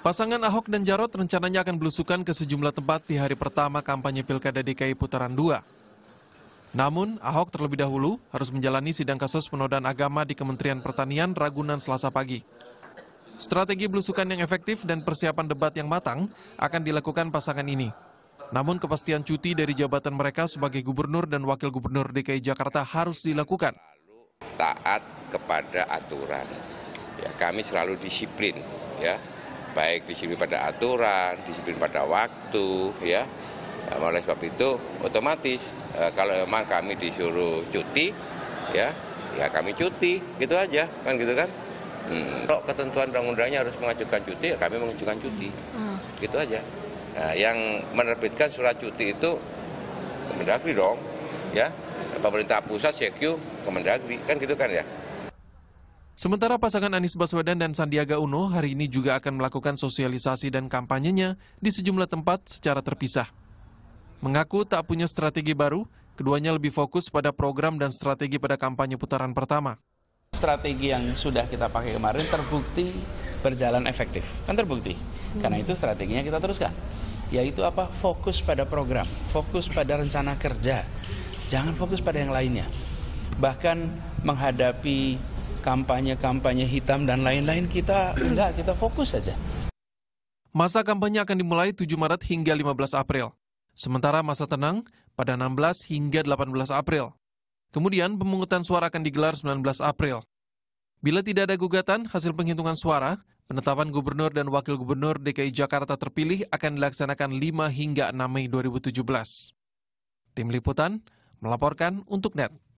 Pasangan Ahok dan Jarot rencananya akan belusukan ke sejumlah tempat di hari pertama kampanye Pilkada DKI putaran 2. Namun, Ahok terlebih dahulu harus menjalani sidang kasus penodaan agama di Kementerian Pertanian Ragunan Selasa pagi. Strategi belusukan yang efektif dan persiapan debat yang matang akan dilakukan pasangan ini. Namun kepastian cuti dari jabatan mereka sebagai gubernur dan wakil gubernur DKI Jakarta harus dilakukan. Taat kepada aturan. Ya, kami selalu disiplin ya baik disiplin pada aturan, disiplin pada waktu, ya. Nah, oleh sebab itu otomatis e, kalau memang kami disuruh cuti, ya, ya kami cuti, gitu aja, kan gitu kan. Hmm. Kalau ketentuan undang-undangnya harus mengajukan cuti, ya kami mengajukan cuti, hmm. gitu aja. Nah, yang menerbitkan surat cuti itu Kemendagri dong, ya. Pemerintah pusat, CQ, Kemendagri, kan gitu kan ya. Sementara pasangan Anies Baswedan dan Sandiaga Uno hari ini juga akan melakukan sosialisasi dan kampanyenya di sejumlah tempat secara terpisah. Mengaku tak punya strategi baru, keduanya lebih fokus pada program dan strategi pada kampanye putaran pertama. Strategi yang sudah kita pakai kemarin terbukti berjalan efektif, kan terbukti. Karena itu strateginya kita teruskan, yaitu apa? Fokus pada program, fokus pada rencana kerja, jangan fokus pada yang lainnya. Bahkan menghadapi kampanye-kampanye hitam dan lain-lain kita enggak, kita fokus saja. Masa kampanye akan dimulai 7 Maret hingga 15 April. Sementara masa tenang pada 16 hingga 18 April. Kemudian pemungutan suara akan digelar 19 April. Bila tidak ada gugatan, hasil penghitungan suara, penetapan gubernur dan wakil gubernur DKI Jakarta terpilih akan dilaksanakan 5 hingga 6 Mei 2017. Tim Liputan melaporkan untuk NET.